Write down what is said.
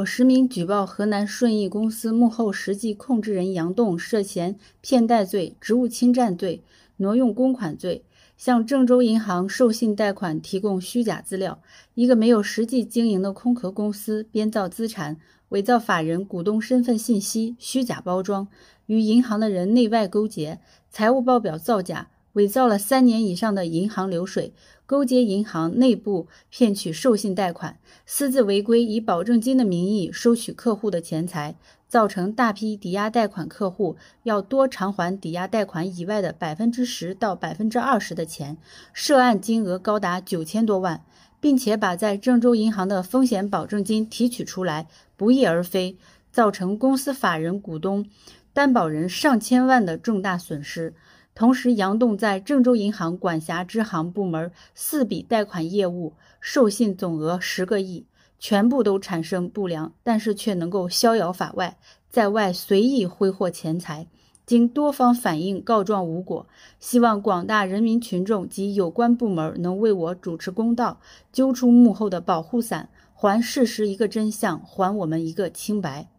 我实名举报河南顺义公司幕后实际控制人杨栋涉嫌骗贷罪、职务侵占罪、挪用公款罪，向郑州银行授信贷款提供虚假资料。一个没有实际经营的空壳公司，编造资产，伪造法人股东身份信息，虚假包装，与银行的人内外勾结，财务报表造假。伪造了三年以上的银行流水，勾结银行内部骗取授信贷款，私自违规以保证金的名义收取客户的钱财，造成大批抵押贷款客户要多偿还抵押贷款以外的百分之十到百分之二十的钱，涉案金额高达九千多万，并且把在郑州银行的风险保证金提取出来不翼而飞，造成公司法人股东、担保人上千万的重大损失。同时，杨栋在郑州银行管辖支行部门四笔贷款业务授信总额十个亿，全部都产生不良，但是却能够逍遥法外，在外随意挥霍钱财。经多方反映告状无果，希望广大人民群众及有关部门能为我主持公道，揪出幕后的保护伞，还事实一个真相，还我们一个清白。